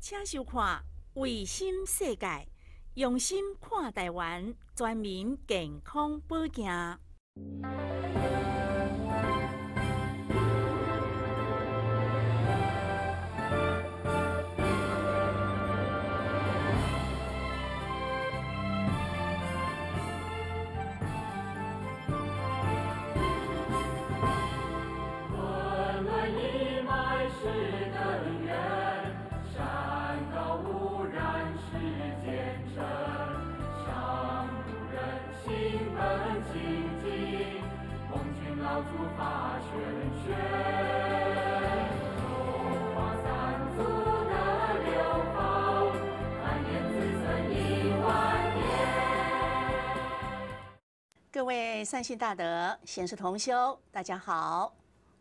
请收看《卫星世界》，用心看台湾全民健康保健。各位善信大德、贤士同修，大家好，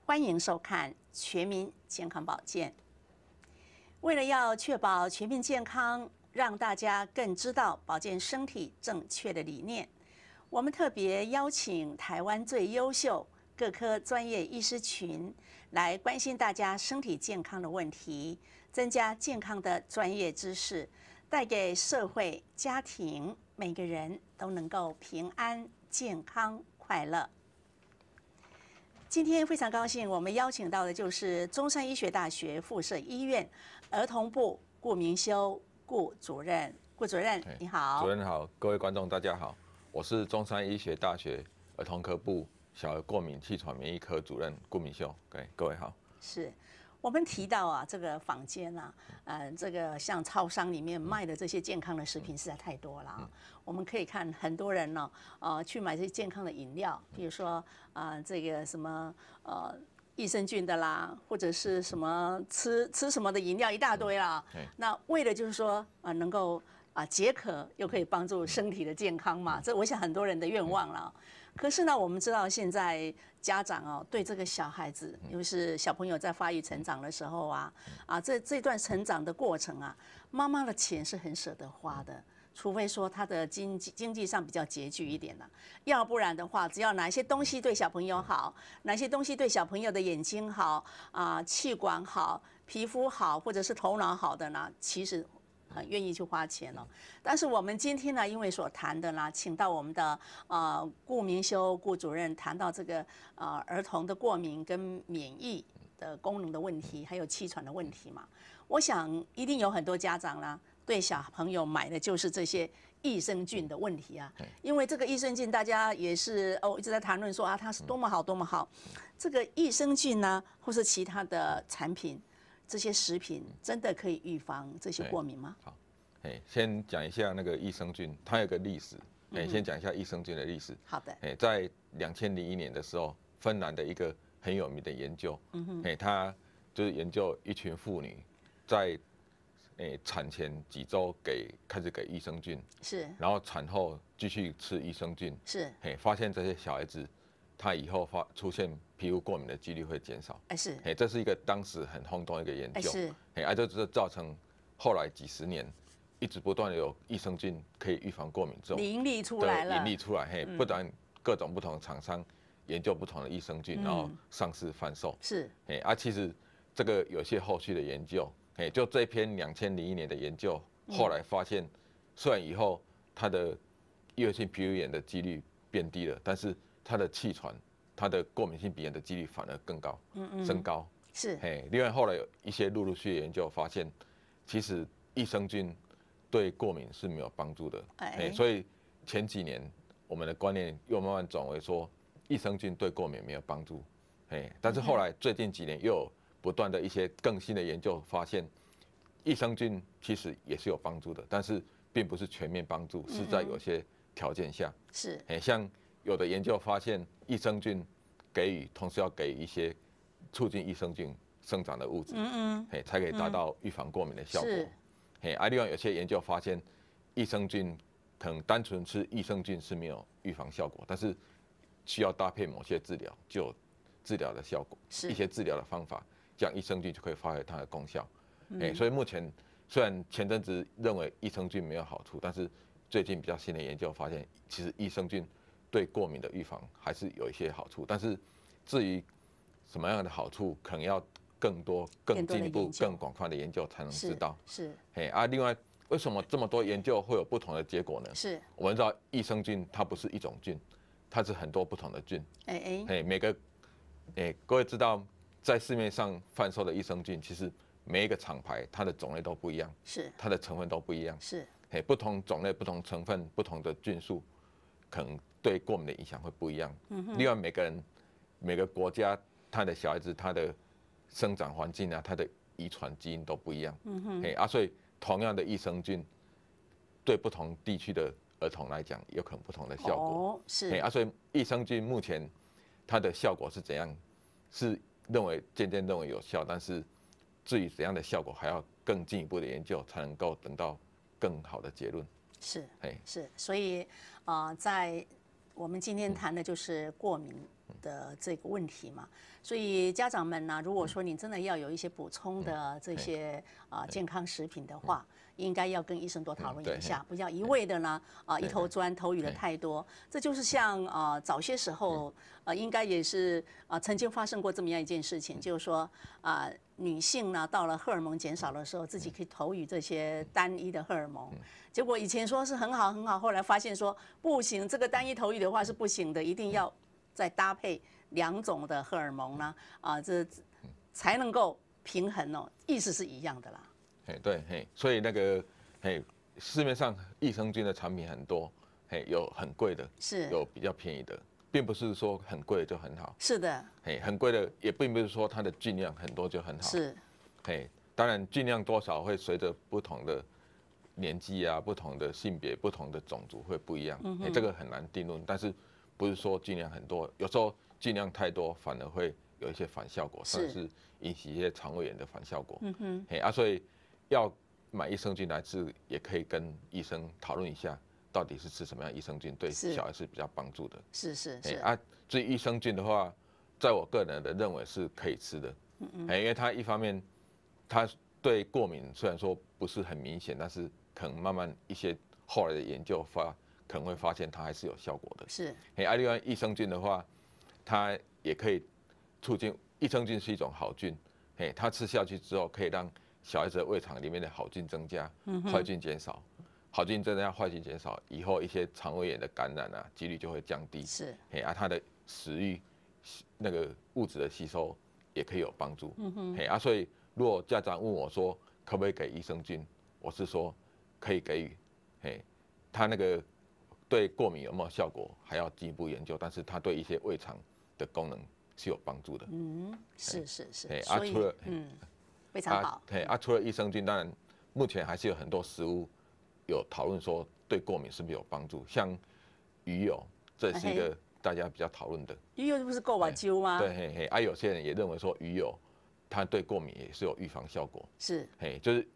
欢迎收看《全民健康保健》。为了要确保全民健康，让大家更知道保健身体正确的理念，我们特别邀请台湾最优秀各科专业医师群来关心大家身体健康的问题，增加健康的专业知识，带给社会、家庭每个人都能够平安。健康快乐。今天非常高兴，我们邀请到的就是中山医学大学附设医院儿童部顾明修顾主任。顾主任，你好。主任好，各位观众大家好，我是中山医学大学儿童科部小儿过敏气喘免疫科主任顾明修。各位好。是。我们提到啊，这个坊间啊，呃，这个像超商里面卖的这些健康的食品实在太多了啊。我们可以看很多人呢，呃，去买这些健康的饮料，比如说啊，这个什么呃益生菌的啦，或者是什么吃吃什么的饮料一大堆啦。那为了就是说啊，能够啊解渴，又可以帮助身体的健康嘛，这我想很多人的愿望了。可是呢，我们知道现在家长哦，对这个小孩子，其是小朋友在发育成长的时候啊，啊，这这段成长的过程啊，妈妈的钱是很舍得花的，除非说他的经济经济上比较拮据一点的，要不然的话，只要哪些东西对小朋友好，哪些东西对小朋友的眼睛好啊，气管好，皮肤好，或者是头脑好的呢，其实。很愿意去花钱了，但是我们今天呢，因为所谈的啦，请到我们的啊顾明修顾主任谈到这个啊儿童的过敏跟免疫的功能的问题，还有气喘的问题嘛，我想一定有很多家长啦，对小朋友买的就是这些益生菌的问题啊，因为这个益生菌大家也是哦一直在谈论说啊它是多么好多么好，这个益生菌呢或是其他的产品。这些食品真的可以预防这些过敏吗？好，哎，先讲一下那个益生菌，它有个历史。哎，先讲一下益生菌的历史。好的。哎，在两千零一年的时候，芬兰的一个很有名的研究，嗯哼，哎，他就是研究一群妇女在哎产前几周给开始给益生菌，是，然后产后继续吃益生菌，是，哎，发现这些小孩子。他以后发出现皮肤过敏的几率会减少，哎是，哎这是一个当时很轰动的一个研究，是，哎，啊、这是造成后来几十年一直不断有益生菌可以预防过敏症。种盈利出来了，盈利出来，嘿，不断各种不同厂商研究不同的益生菌，然后上市贩售，是，哎，啊其实这个有些后续的研究，哎，就这篇两千零一年的研究，后来发现，虽然以后它的特异性皮肤炎的几率变低了，但是它的气喘，它的过敏性鼻炎的几率反而更高，嗯嗯，升高是。嘿，另外后来有一些陆陆续续研究发现，其实益生菌对过敏是没有帮助的。哎，所以前几年我们的观念又慢慢转为说，益生菌对过敏没有帮助。嘿，但是后来最近几年又有不断的一些更新的研究发现，益生菌其实也是有帮助的，但是并不是全面帮助，是在有些条件下是。哎，像。有的研究发现，益生菌给予同时要给一些促进益生菌生长的物质，嗯嗯，才可以达到预防过敏的效果。嘿，另外有些研究发现，益生菌可能单纯吃益生菌是没有预防效果，但是需要搭配某些治疗，就治疗的效果，是一些治疗的方法，这样益生菌就可以发挥它的功效。哎，所以目前虽然前阵子认为益生菌没有好处，但是最近比较新的研究发现，其实益生菌。对过敏的预防还是有一些好处，但是至于什么样的好处，可能要更多、更进一步、更广泛的研究才能知道。是，嘿啊，另外为什么这么多研究会有不同的结果呢？是，我们知道益生菌它不是一种菌，它是很多不同的菌。哎哎，每个哎各位知道，在市面上贩售的益生菌，其实每一个厂牌它的种类都不一样，是，它的成分都不一样，是，嘿，不同种类、不同成分、不同的菌数，可能。对过敏的影响会不一样。嗯另外，每个人、每个国家，他的小孩子，他的生长环境啊，他的遗传基因都不一样。嗯哼。嘿啊，所以同样的益生菌，对不同地区的儿童来讲，有可能不同的效果。哦，是。哎啊，所以益生菌目前它的效果是怎样？是认为渐渐认为有效，但是至于怎样的效果，还要更进一步的研究才能够等到更好的结论。是。哎，是。所以啊，在我们今天谈的就是过敏的这个问题嘛，所以家长们呢，如果说你真的要有一些补充的这些啊健康食品的话，应该要跟医生多讨论一下，不要一味的呢啊一头钻，头语的太多。这就是像啊早些时候啊，应该也是啊曾经发生过这么样一件事情，就是说啊。女性呢，到了荷尔蒙减少的时候，自己可以投予这些单一的荷尔蒙。结果以前说是很好很好，后来发现说不行，这个单一投予的话是不行的，一定要再搭配两种的荷尔蒙呢，啊，这才能够平衡哦，意思是一样的啦。嘿，对，嘿，所以那个嘿，市面上益生菌的产品很多，嘿，有很贵的，是，有比较便宜的。并不是说很贵就很好，是的，嘿，很贵的也并不是说它的剂量很多就很好，是，嘿，当然剂量多少会随着不同的年纪啊、不同的性别、不同的种族会不一样，哎，这个很难定论，但是不是说剂量很多，有时候剂量太多反而会有一些反效果，甚至引起一些肠胃炎的反效果，嗯哼，嘿啊，所以要买益生菌来吃，也可以跟医生讨论一下。到底是吃什么样益生菌对小孩是比较帮助的？是是是。啊，至于益生菌的话，在我个人的认为是可以吃的。嗯嗯。因为它一方面，它对过敏虽然说不是很明显，但是可能慢慢一些后来的研究发可能会发现它还是有效果的。是。哎，艾利益生菌的话，它也可以促进益生菌是一种好菌。哎，它吃下去之后可以让小孩的胃肠里面的好菌增加，坏菌减少。好菌真的要坏菌减少以后，一些肠胃炎的感染啊几率就会降低。是，嘿啊，它的食欲、那个物质的吸收也可以有帮助。嗯哼，嘿啊，所以如果家长问我说可不可以给益生菌，我是说可以给予。嘿，它那个对过敏有没有效果还要进一步研究，但是它对一些胃肠的功能是有帮助的。嗯，是是是。嘿啊，除了嗯，非常好。嘿啊，除了益生菌，当然目前还是有很多食物。有讨论说对过敏是不是有帮助？像鱼油，这是一个大家比较讨论的。鱼油不是够晚灸吗？对，嘿，嘿。啊，有些人也认为说鱼油它对过敏也是有预防效果。是，嘿，就是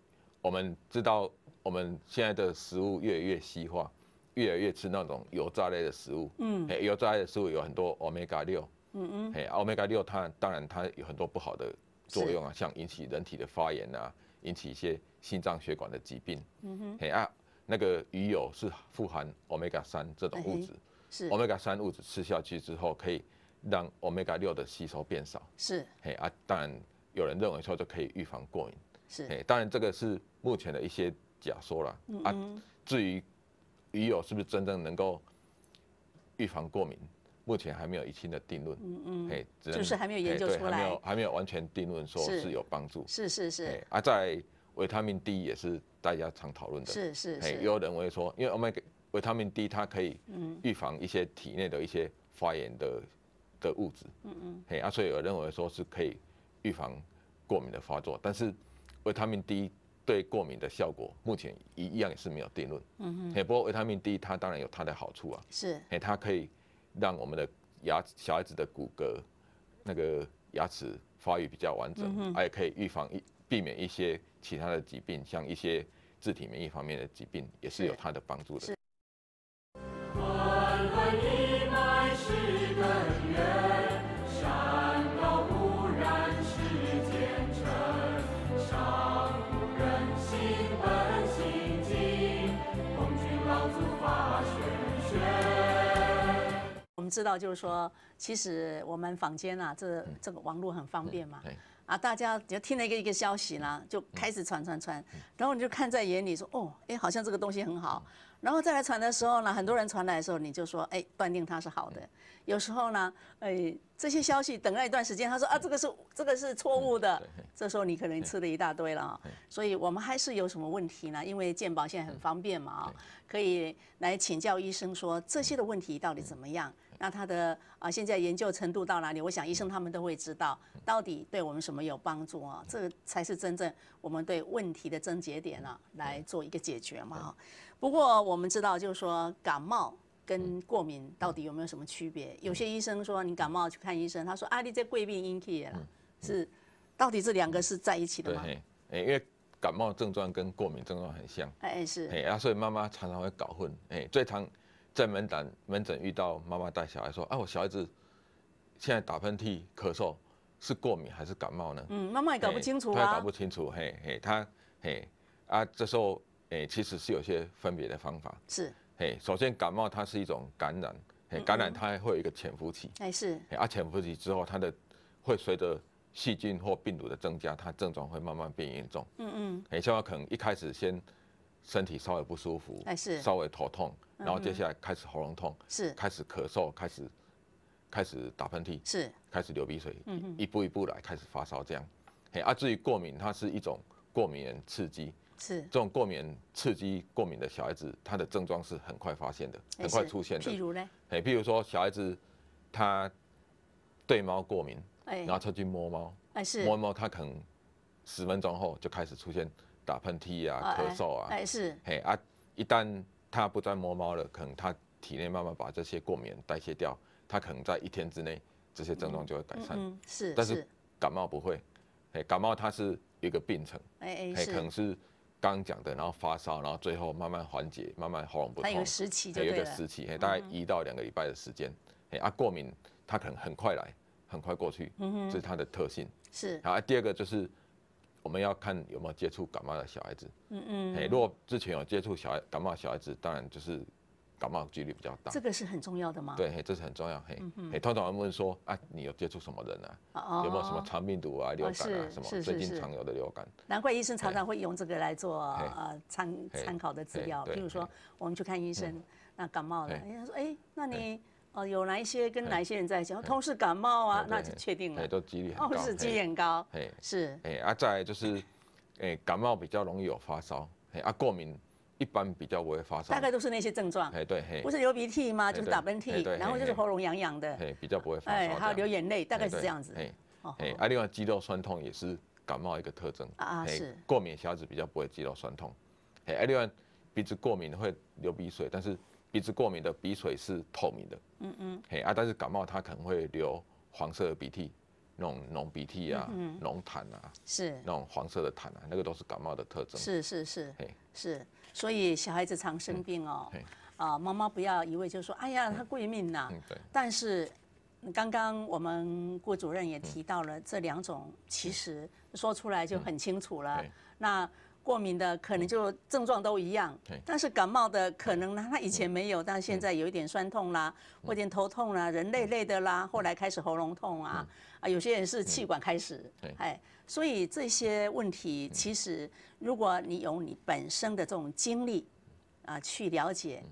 我们知道我们现在的食物越来越西化，越来越吃那种油炸类的食物。嗯，嘿，油炸的食物有很多 omega 六。嗯嗯，嘿，omega 六它当然它有很多不好的作用啊，像引起人体的发炎啊，引起一些心脏血管的疾病。嗯哼，嘿啊。那个鱼油是富含 omega 三这种物质，是 omega 三物质吃下去之后可以让 omega 六的吸收变少，是嘿啊。当然有人认为说就可以预防过敏，是嘿。当然这个是目前的一些假说了，啊。至于鱼油是不是真正能够预防过敏，目前还没有一清的定论，嗯嗯。嘿，就是还没有研究出来，还没有还没有完全定论说是有帮助，是是是。啊，在维他命 D 也是。大家常讨论的是是是，有人会说，因为我们维他命 D 它可以预防一些体内的一些发炎的的物质，嗯嗯，嘿，啊，所以我认为说是可以预防过敏的发作。但是维他命 D 对过敏的效果，目前一一样也是没有定论，嗯哼，嘿，不过维他命 D 它当然有它的好处啊，是，嘿，它可以让我们的牙小孩子的骨骼那个牙齿发育比较完整，而且可以预防一。避免一些其他的疾病，像一些自体免疫方面的疾病，也是有它的帮助的。我们知道，就是说，其实我们坊间啊，这这个网络很方便嘛。啊，大家就听了一个一个消息啦，就开始传传传，然后你就看在眼里，说哦，哎，好像这个东西很好，然后再来传的时候呢，很多人传来的时候，你就说，哎，断定它是好的。有时候呢，哎，这些消息等了一段时间，他说啊，这个是这个是错误的，这时候你可能吃了一大堆了。啊、所以我们还是有什么问题呢？因为健保现在很方便嘛，啊、可以来请教医生说这些的问题到底怎么样。那他的啊，现在研究程度到哪里？我想医生他们都会知道，到底对我们什么有帮助啊？这才是真正我们对问题的症结点啊，来做一个解决嘛。不过我们知道，就是说感冒跟过敏到底有没有什么区别？有些医生说你感冒去看医生，他说啊，你这贵病阴气啦，是到底这两个是在一起的吗？对，哎，因为感冒症状跟过敏症状很像，哎是，哎啊，所以妈妈常常会搞混，哎，最常。在门诊门诊遇到妈妈带小孩说：“啊，我小孩子现在打喷嚏、咳嗽，是过敏还是感冒呢？”嗯，妈妈也搞不清楚。他也搞不清楚，嘿嘿，他嘿啊，这时候哎，其实是有些分别的方法。是，嘿，首先感冒它是一种感染，感染它会有一个潜伏期。哎，是。啊，潜伏期之后，它的会随着细菌或病毒的增加，它症状会慢慢变严重。嗯嗯，哎，就要可能一开始先。身体稍微不舒服，是稍微头痛，然后接下来开始喉咙痛，是开始咳嗽，开始开始打喷嚏，是开始流鼻水，嗯，一步一步来开始发烧这样。嘿，啊，至于过敏，它是一种过敏原刺激，是这种过敏刺激过敏的小孩子，他的症状是很快发现的，很快出现的。譬如呢？哎，譬如说小孩子他对猫过敏，哎，然后他去摸猫，哎是摸一摸，他可能十分钟后就开始出现。打喷嚏啊，咳嗽啊，哎是，嘿啊，一旦他不再摸猫了，可能他体内慢慢把这些过敏代谢掉，他可能在一天之内这些症状就会改善，是，但是感冒不会，哎，感冒它是一个病程，哎哎是，可能是刚讲的，然后发烧，然后最后慢慢缓解，慢慢喉咙不通，有时期，有一个时期，大概一到两个礼拜的时间，哎啊，过敏它可能很快来，很快过去，嗯哼，这是它的特性，是，啊，第二个就是。我们要看有没有接触感冒的小孩子，嗯嗯，哎，如果之前有接触小感冒小孩子，当然就是感冒几率比较大。这个是很重要的吗？对，这是很重要。嘿，通常会问说啊，你有接触什么人呢？有没有什么肠病毒啊、流感啊什么？最近常有的流感。难怪医生常常会用这个来做呃参参考的资料。譬如说我们去看医生，那感冒了，人家说哎，那你。有哪一些跟哪些人在一起？同时感冒啊，那就确定了。对，都几率高，是几率很高。嘿，是。哎，啊，在就是，哎，感冒比较容易有发烧。哎啊，过敏一般比较不会发烧。大概都是那些症状。哎，对，不是流鼻涕吗？就是打喷嚏，然后就是喉咙痒痒的。哎，比较不会发烧。还有流眼泪，大概是这样子。哎，哎，另外肌肉酸痛也是感冒一个特征啊。是。过敏小孩子比较不会肌肉酸痛。哎，另外鼻子过敏会流鼻水，但是。鼻子过敏的鼻水是透明的，嗯嗯，嘿啊，但是感冒它可能会流黄色的鼻涕，那种浓鼻涕啊，浓痰啊，是那种黄色的痰啊，那个都是感冒的特征，是是是，是，所以小孩子常生病哦，啊，妈妈不要一味就说，哎呀他过敏呐，但是刚刚我们顾主任也提到了这两种，其实说出来就很清楚了，那。过敏的可能就症状都一样，但是感冒的可能呢，他以前没有，但现在有一点酸痛啦，或点头痛啦，人累累的啦，后来开始喉咙痛啊，啊，有些人是气管开始，哎，所以这些问题其实如果你有你本身的这种经历，啊，去了解，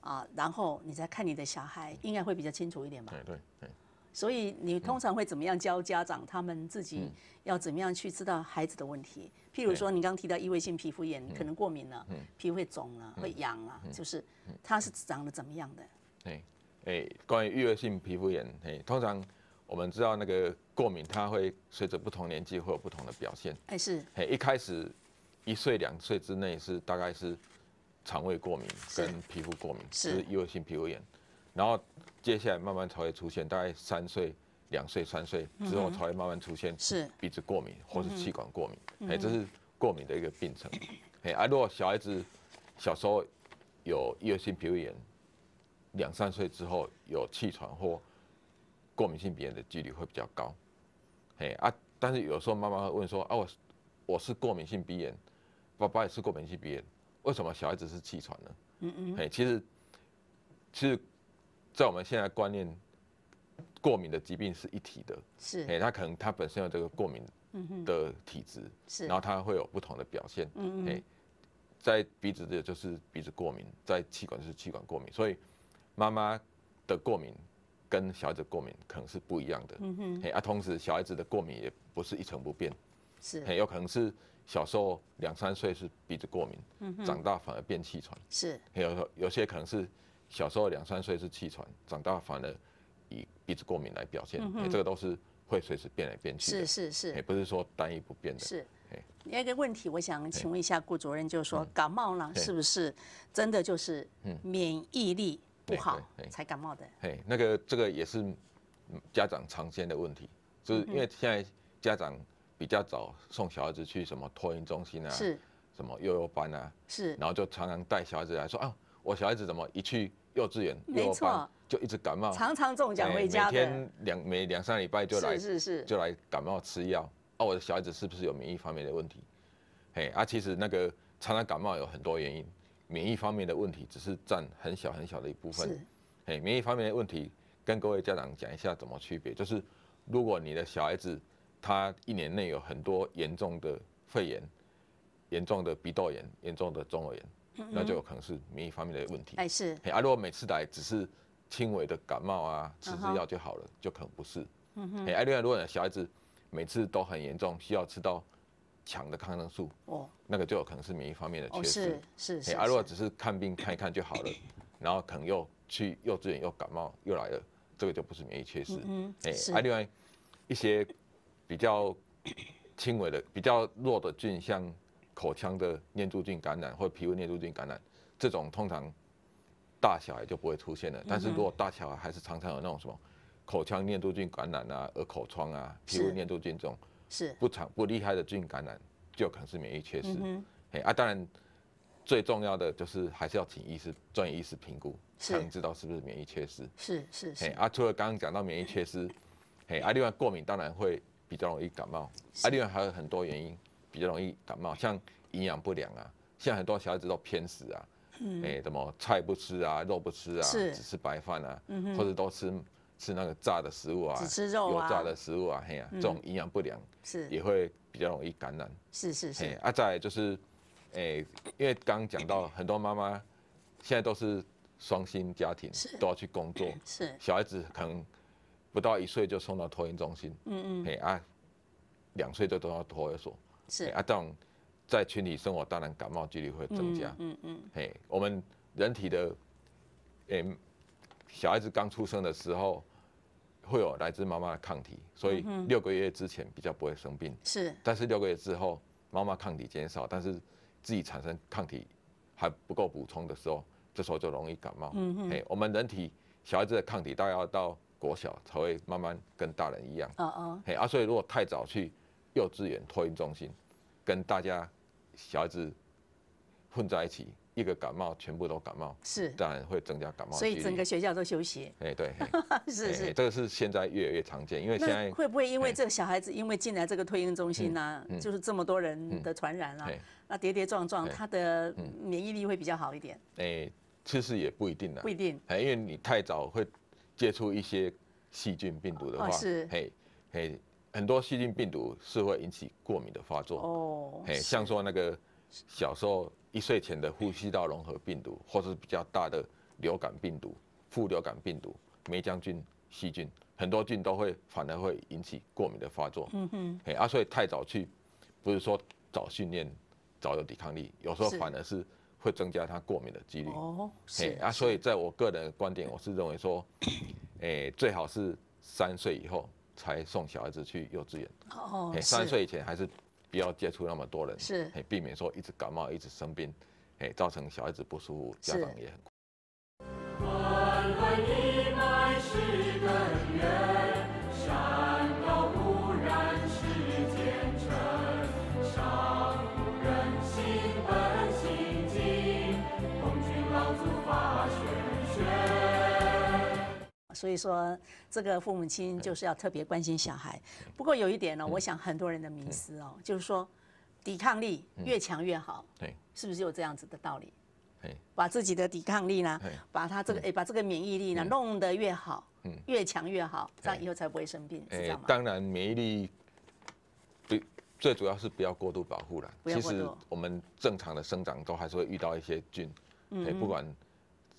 啊，然后你再看你的小孩，应该会比较清楚一点吧。对对对。所以你通常会怎么样教家长？他们自己要怎么样去知道孩子的问题？譬如说，你刚提到异位性皮肤炎，可能过敏了，皮会肿了，会痒了，就是它是长得怎么样的？哎哎，关于异位性皮肤炎，哎，通常我们知道那个过敏，它会随着不同年纪会有不同的表现。哎是。哎，一开始一岁两岁之内是大概是肠胃过敏跟皮肤过敏，是异位性皮肤炎。然后接下来慢慢才会出现，大概三岁、两岁、三岁之后才会慢慢出现，是鼻子过敏或是气管过敏，哎，这是过敏的一个病程。哎，啊，如果小孩子小时候有幼儿性肤炎，两三岁之后有气喘或过敏性鼻炎的几率会比较高。哎啊，但是有时候妈妈会问说：啊，我是我是过敏性鼻炎，爸爸也是过敏性鼻炎，为什么小孩子是气喘呢？嗯嗯。哎，其实其实。在我们现在观念，过敏的疾病是一体的，是诶，他可能他本身有这个过敏的体质，是，然后他会有不同的表现，嗯嗯，在鼻子的就是鼻子过敏，在气管就是气管过敏，所以妈妈的过敏跟小孩子过敏可能是不一样的，嗯哼，诶，啊，同时小孩子的过敏也不是一成不变，是，很有可能是小时候两三岁是鼻子过敏，嗯哼，长大反而变气喘，是，有有些可能是。小时候两三岁是气喘，长大反而以鼻子过敏来表现，这个都是会随时变来变去的，是是是，也不是说单一不变的。是，那个问题我想请问一下顾主任，就是说感冒了是不是真的就是免疫力不好才感冒的？嘿，那个这个也是家长常见的问题，就是因为现在家长比较早送小孩子去什么托婴中心啊，是，什么幼幼班啊，是，然后就常常带小孩子来说啊，我小孩子怎么一去。幼稚园没错，就一直感冒，常常中奖回家每天两每两三礼拜就来，是是是，就来感冒吃药。哦，我的小孩子是不是有免疫方面的问题？啊，其实那个常常感冒有很多原因，免疫方面的问题只是占很小很小的一部分。是。免疫方面的问题，跟各位家长讲一下怎么区别，就是如果你的小孩子他一年内有很多严重的肺炎、严重的鼻窦炎、严重的中耳炎。那就有可能是免疫方面的问题。哎，是。哎，如果每次来只是轻微的感冒啊，吃吃药就好了，就可能不是。嗯哼。哎，另外，如果小孩子每次都很严重，需要吃到强的抗生素，哦，那个就有可能是免疫方面的缺失。是是是。哎，如果只是看病看一看就好了，然后可能又去幼稚园又感冒又来了，这个就不是免疫缺失。嗯嗯。哎，另外一些比较轻微的、比较弱的菌，像。口腔的念珠菌感染或皮肤念珠菌感染，这种通常大小孩就不会出现了。但是如果大小孩还是常常有那种什么口腔念珠菌感染啊、耳口疮啊、皮肤念珠菌这种是不常不厉害的菌感染，就可能是免疫缺失。哎啊，当然最重要的就是还是要请医师、专业医师评估，才能知道是不是免疫缺失。是是是。啊，除了刚刚讲到免疫缺失，嘿，啊，另外过敏当然会比较容易感冒，啊，另外还有很多原因。比较容易感冒，像营养不良啊，像很多小孩子都偏食啊，哎，什么菜不吃啊，肉不吃啊，只吃白饭啊，或者多吃吃那个炸的食物啊，只吃肉啊，有炸的食物啊，嘿呀，这种营养不良是也会比较容易感染。是是是。啊，在就是，哎，因为刚讲到很多妈妈现在都是双薪家庭，都要去工作，是小孩子可能不到一岁就送到托婴中心，嗯嗯，哎啊，两岁就送到托儿所。是啊，这种在群体生活，当然感冒几率会增加。嗯嗯。嘿，我们人体的，诶，小孩子刚出生的时候会有来自妈妈的抗体，所以六个月之前比较不会生病。是。但是六个月之后，妈妈抗体减少，但是自己产生抗体还不够补充的时候，这时候就容易感冒。嗯哼。嘿，我们人体小孩子的抗体，大概要到国小才会慢慢跟大人一样。哦哦，嘿啊，所以如果太早去。幼稚园托运中心跟大家小孩子混在一起，一个感冒全部都感冒，是，当然会增加感冒。所以整个学校都休息。哎对，是是，这个是现在越来越常见，因为现在会不会因为这个小孩子因为进来这个托运中心呢，就是这么多人的传染啊，那跌跌撞撞，他的免疫力会比较好一点？哎，其实也不一定啦，不一定，哎，因为你太早会接触一些细菌病毒的话，是，嘿，嘿。很多细菌病毒是会引起过敏的发作哦，嘿，像说那个小时候一岁前的呼吸道融合病毒，或者是比较大的流感病毒、副流感病毒、霉将军细菌，很多菌都会反而会引起过敏的发作。嗯哼，嘿啊，所以太早去，不是说早训练早有抵抗力，有时候反而是会增加它过敏的几率。哦，是啊，所以在我个人观点，我是认为说，哎，最好是三岁以后。才送小孩子去幼稚园。哦。三岁以前还是不要接触那么多人。是。诶，避免说一直感冒，一直生病，哎，造成小孩子不舒服，家长也很。所以说。这个父母亲就是要特别关心小孩。不过有一点呢，我想很多人的迷思哦，就是说抵抗力越强越好，对，是不是有这样子的道理？把自己的抵抗力呢，把他这个哎，把这个免疫力呢弄得越好，嗯，越强越好，这样以后才不会生病。吗？当然免疫力不最主要是不要过度保护了。其实我们正常的生长都还是会遇到一些菌，嗯，不管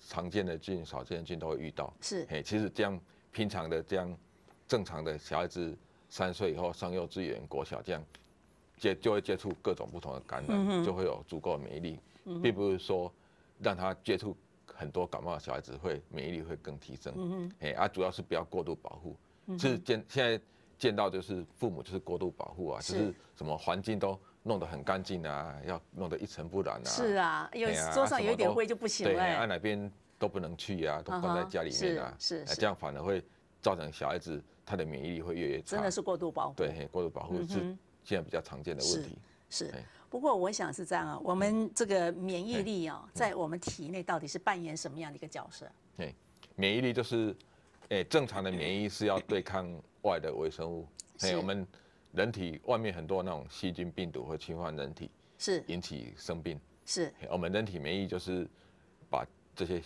常见的菌、少见的菌都会遇到。是，哎，其实这样。平常的这样正常的小孩子三岁以后上幼稚园、国小这样接就会接触各种不同的感染，就会有足够的免疫力，并不是说让他接触很多感冒的小孩子会免疫力会更提升。哎，啊，主要是不要过度保护，是见现在见到就是父母就是过度保护啊，就是什么环境都弄得很干净啊，要弄得一尘不染啊。是啊，有桌上有一点灰就不行了。对，按哪边？都不能去呀，都关在家里面啊，是是，这样反而会造成小孩子他的免疫力会越来越差，真的是过度保护，对过度保护是现在比较常见的问题。是，不过我想是这样啊，我们这个免疫力啊，在我们体内到底是扮演什么样的一个角色？对，免疫力就是，哎，正常的免疫是要对抗外的微生物，对，我们人体外面很多那种细菌、病毒会侵犯人体，是引起生病，是，我们人体免疫就是把这些。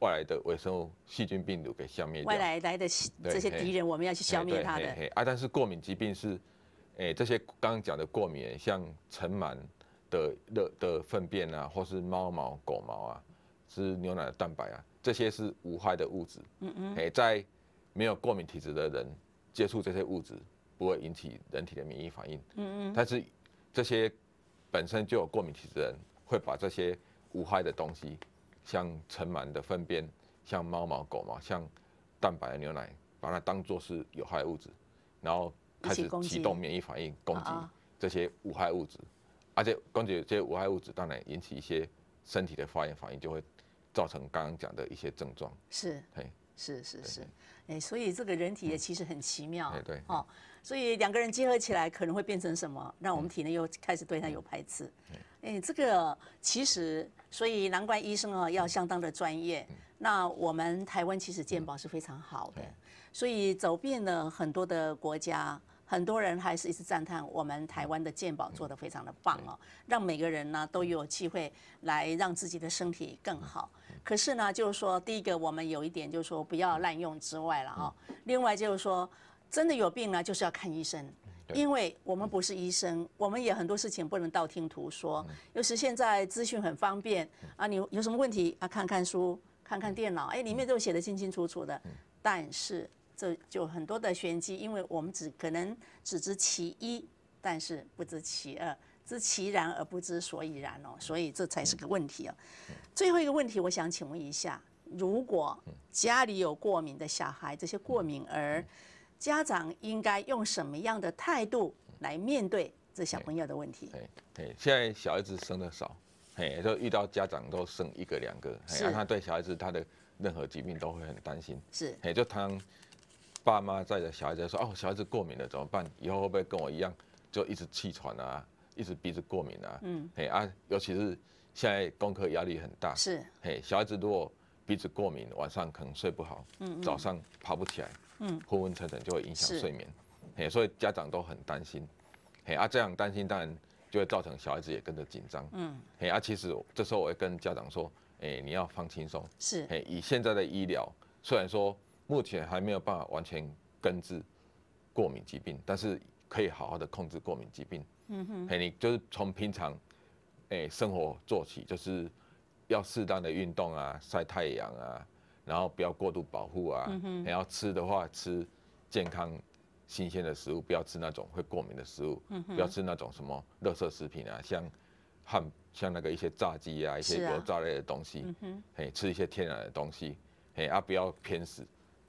外来的微生物、细菌、病毒给消灭掉。外来的这些敌人，我们要去消灭它的。啊，但是过敏疾病是，哎，这些刚刚讲的过敏，像尘螨的的粪便啊，或是猫毛、狗毛啊，是牛奶的蛋白啊，这些是无害的物质。嗯嗯。哎，在没有过敏体质的人接触这些物质，不会引起人体的免疫反应。嗯嗯。但是这些本身就有过敏体质的人，会把这些无害的东西。像尘螨的粪便，像猫毛、狗毛，像蛋白牛奶，把它当做是有害物质，然后开始启动免疫反应攻击这些无害物质，而且攻击这些无害物质，当然引起一些身体的发炎反应，就会造成刚刚讲的一些症状。是，是是是，哎，所以这个人体也其实很奇妙，哎对，哦，所以两个人结合起来可能会变成什么？让我们体内又开始对它有排斥，哎，这个其实。所以，难怪医生啊要相当的专业。那我们台湾其实健保是非常好的，所以走遍了很多的国家，很多人还是一直赞叹我们台湾的健保做得非常的棒哦，让每个人呢都有机会来让自己的身体更好。可是呢，就是说，第一个我们有一点就是说不要滥用之外了哦，另外就是说，真的有病呢，就是要看医生。因为我们不是医生，我们也很多事情不能道听途说。又是现在资讯很方便啊，你有什么问题啊？看看书，看看电脑，哎，里面都写的清清楚楚的。但是这就很多的玄机，因为我们只可能只知其一，但是不知其二，知其然而不知所以然哦，所以这才是个问题哦。最后一个问题，我想请问一下：如果家里有过敏的小孩，这些过敏儿？家长应该用什么样的态度来面对这小朋友的问题？哎，现在小孩子生的少，哎，就遇到家长都生一个两个，哎，他对小孩子他的任何疾病都会很担心。是，哎，就他爸妈在的，小孩子说：“哦，小孩子过敏了怎么办？以后会不会跟我一样，就一直气喘啊，一直鼻子过敏啊？”嗯，哎啊，尤其是现在功课压力很大，是，哎，小孩子如果鼻子过敏，晚上可能睡不好，早上爬不起来。昏昏沉沉就会影响睡眠，嘿，所以家长都很担心，嘿啊，这样担心当然就会造成小孩子也跟着紧张，嗯，嘿啊，其实这时候我会跟家长说，哎，你要放轻松，是，嘿，以现在的医疗，虽然说目前还没有办法完全根治过敏疾病，但是可以好好的控制过敏疾病，嗯哼，嘿，你就是从平常，哎，生活做起，就是要适当的运动啊，晒太阳啊。然后不要过度保护啊！你要吃的话，吃健康、新鲜的食物，不要吃那种会过敏的食物，不要吃那种什么垃圾食品啊，像像那个一些炸鸡啊、一些油炸类的东西。嗯嗯。吃一些天然的东西。哎，啊，不要偏食。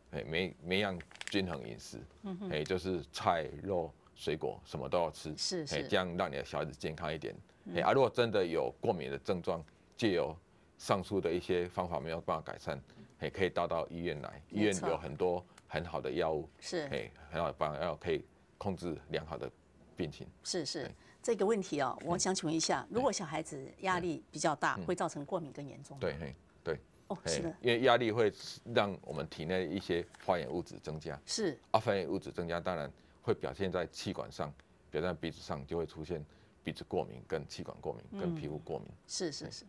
哎，每每样均衡饮食。嗯哎，就是菜、肉、水果，什么都要吃。是是。哎，这样让你的小孩子健康一点。哎，啊，如果真的有过敏的症状，借由上述的一些方法没有办法改善。也可以到到医院来，医院有很多很好的药物，是，哎，很好帮药可以控制良好的病情。是是，这个问题哦，我想请问一下，如果小孩子压力比较大，会造成过敏更严重？对，嘿，对。哦，是的，因为压力会让我们体内一些化眼物质增加。是。啊，花眼物质增加，当然会表现在气管上，表在鼻子上就会出现鼻子过敏、跟气管过敏、跟皮肤过敏。是是是，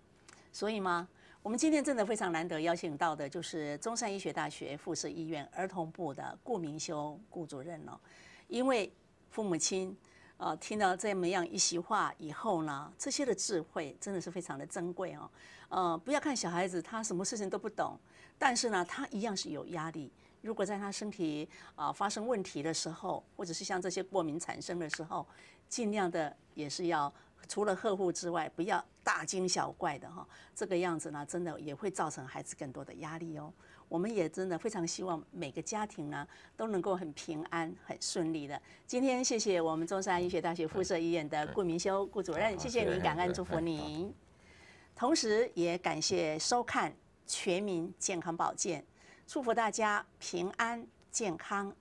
所以吗？我们今天真的非常难得邀请到的就是中山医学大学附设医院儿童部的顾明修顾主任了，因为父母亲啊听到这么样一席话以后呢，这些的智慧真的是非常的珍贵哦。呃，不要看小孩子他什么事情都不懂，但是呢他一样是有压力。如果在他身体啊发生问题的时候，或者是像这些过敏产生的时候，尽量的也是要。除了呵护之外，不要大惊小怪的哈，这个样子呢，真的也会造成孩子更多的压力哦。我们也真的非常希望每个家庭呢都能够很平安、很顺利的。今天谢谢我们中山医学大学附设医院的顾明修顾主任，谢谢你，感恩祝福您。同时也感谢收看《全民健康保健》，祝福大家平安健康。